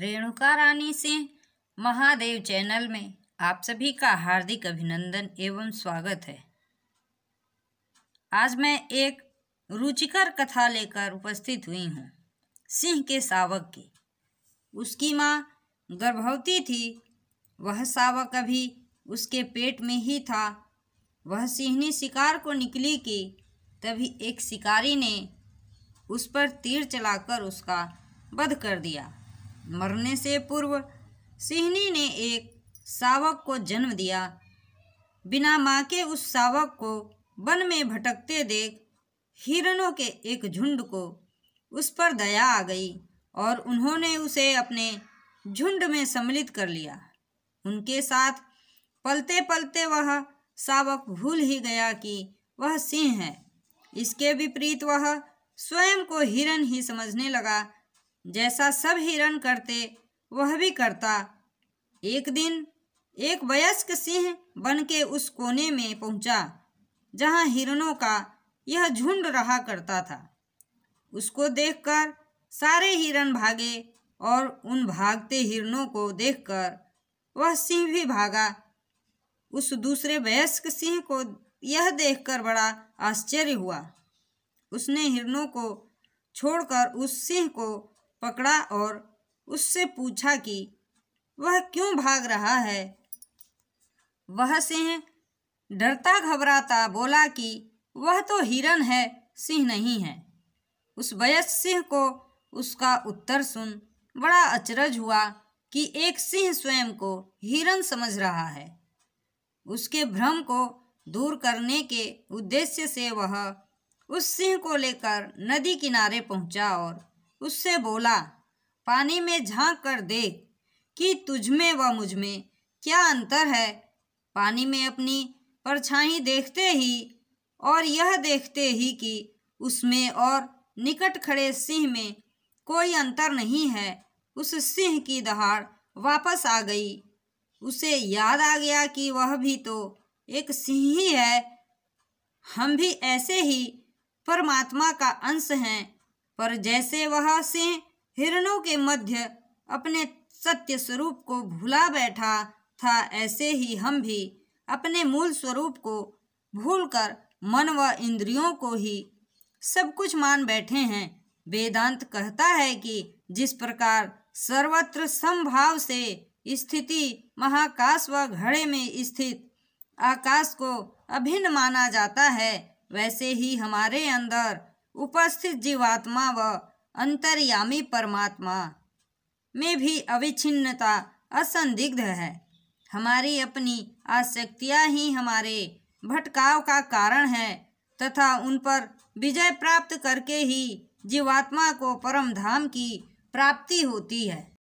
रेणुका रानी से महादेव चैनल में आप सभी का हार्दिक अभिनंदन एवं स्वागत है आज मैं एक रुचिकर कथा लेकर उपस्थित हुई हूँ सिंह के सावक की उसकी माँ गर्भवती थी वह सावक अभी उसके पेट में ही था वह सिंहनी शिकार को निकली कि तभी एक शिकारी ने उस पर तीर चलाकर उसका वध कर दिया मरने से पूर्व सिहनी ने एक शावक को जन्म दिया बिना माँ के उस शावक को वन में भटकते देख हिरणों के एक झुंड को उस पर दया आ गई और उन्होंने उसे अपने झुंड में सम्मिलित कर लिया उनके साथ पलते पलते वह शावक भूल ही गया कि वह सिंह है इसके विपरीत वह स्वयं को हिरण ही समझने लगा जैसा सब हिरण करते वह भी करता एक दिन एक वयस्क सिंह बन के उस कोने में पहुंचा जहां हिरणों का यह झुंड रहा करता था उसको देखकर सारे हिरण भागे और उन भागते हिरणों को देखकर वह सिंह भी भागा उस दूसरे वयस्क सिंह को यह देखकर बड़ा आश्चर्य हुआ उसने हिरणों को छोड़कर उस सिंह को पकड़ा और उससे पूछा कि वह क्यों भाग रहा है वह सिंह डरता घबराता बोला कि वह तो हिरन है सिंह नहीं है उस वयस्क सिंह को उसका उत्तर सुन बड़ा अचरज हुआ कि एक सिंह स्वयं को हिरन समझ रहा है उसके भ्रम को दूर करने के उद्देश्य से वह उस सिंह को लेकर नदी किनारे पहुंचा और उससे बोला पानी में झांक कर देख कि तुझमें व मुझमें क्या अंतर है पानी में अपनी परछाई देखते ही और यह देखते ही कि उसमें और निकट खड़े सिंह में कोई अंतर नहीं है उस सिंह की दहाड़ वापस आ गई उसे याद आ गया कि वह भी तो एक सिंह ही है हम भी ऐसे ही परमात्मा का अंश हैं पर जैसे वह सिंह हिरणों के मध्य अपने सत्य स्वरूप को भुला बैठा था ऐसे ही हम भी अपने मूल स्वरूप को भूलकर मन व इंद्रियों को ही सब कुछ मान बैठे हैं वेदांत कहता है कि जिस प्रकार सर्वत्र संभाव से स्थिति महाकाश व घड़े में स्थित आकाश को अभिन्न माना जाता है वैसे ही हमारे अंदर उपस्थित जीवात्मा व अंतर्यामी परमात्मा में भी अविच्छिन्नता असंदिग्ध है हमारी अपनी आसक्तियाँ ही हमारे भटकाव का कारण है तथा उन पर विजय प्राप्त करके ही जीवात्मा को परम धाम की प्राप्ति होती है